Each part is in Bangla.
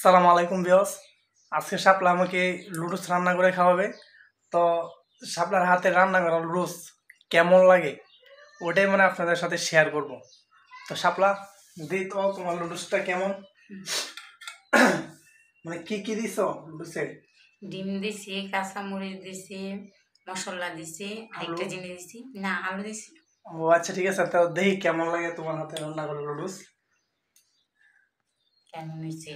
সালাম আলাইকুম বিয়স আজকে সাপলা আমাকে লুডুস রান্না করে খাওয়াবে তো সাপলার হাতে রান্না করা লুডুস কেমন লাগে ওটাই মানে আপনাদের সাথে শেয়ার করব তো সাপলা দি তো তোমার লুডুসটা কেমন মানে কি কি দিছ লুডুসের ডিম দিছি কাঁচা মরিচ দিছি মশলা দিছি একটা জিনিস দিছি না আলু দিছি ও আচ্ছা ঠিক আছে তো দেখি কেমন লাগে তোমার হাতে রান্না করা লুডুস কেমন হয়েছে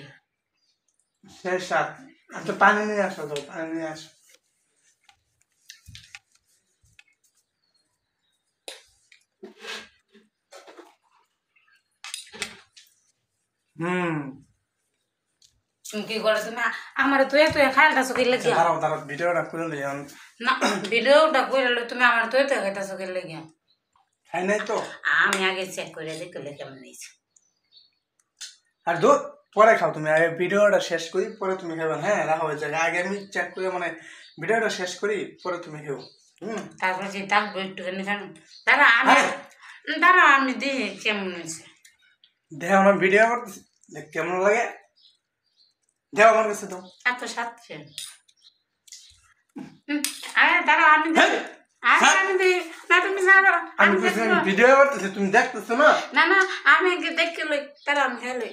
শেষ সাত আচ্ছা পানি নিয়ে আসো তো পানি নিয়ে আসো হুম কি করেছো না আমার তো এত খাইলটা চোখের লেগে দাঁড়াও দাঁড়াও ভিডিওটা করে লই না ভিডিওটা করে লই তুমি আমার তো এত খাইটা চোখের লেগে খাই নাই তো আমি আগে চেক করে দেখলে কেমন হয়েছে আর দুধ পরে খাও তুমি আগে ভিডিওটা শেষ করি পরে তুমি খাবেন হ্যাঁ রাখা হয়ে যাবে আগে আমি চেক করে মানে ভিডিওটা শেষ করি পরে তুমি খেও দাঁড়া আমি হ্যাঁ। আমি ভিডিও তুমি দেখতেছো না না আমি দেখে লই তারা আমি খেয়ে লই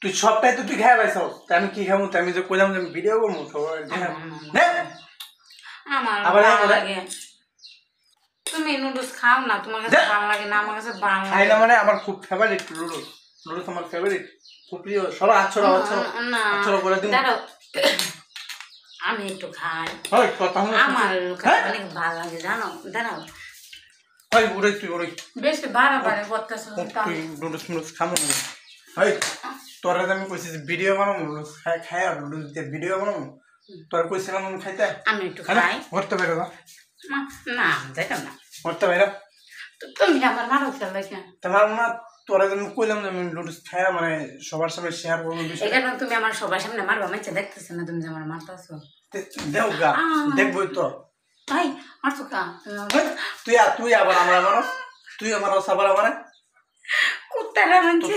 তুই সপ্তাহে তো তুই খাই পাইছস আমি কি খাবো আমি যে কইলাম যে আমি ভিডিও করবো আবার লাগে তুমি নুডলস খাও না তোমার কাছে ভালো লাগে না আমার কাছে ভালো লাগে খাই মানে আমার খুব ফেভারিট নুডলস নুডলস আমার ফেভারিট খুব প্রিয় সরো আছড়া আছড়া না আছড়া করে দিন দাঁড়াও আমি একটু খাই হয় কথা হলো আমার হ্যাঁ? অনেক ভালো লাগে জানো দাঁড়াও হয় উড়ে তুই উড়ে বেশ বারে বারে করতেছ তুই নুডলস মুডলস খাবো না হয় তোরা আমি কইছিস ভিডিও বানাবো খাই খাই আর লুচিতে ভিডিও বানাবো তোর কইছিলাম আমি খাইতে আমি একটু হ্যাঁ? খাই করতে পারো না না দেখো না করতে পারো তুমি আমার মারো ফেলে কেন তোমার মা তোর আমি কইলাম আমি লুডুস খাই মানে সবার সামনে শেয়ার বিষয় এখন তুমি আমার সবার সামনে মারবা মাইছে দেখতেছ না তুমি যে আমার মারতাছো দেও গা দেখবো তো তাই তো কা তুই তুই আবার আমরা মারো তুই আমার সবার আমার কুত্তারা মানছে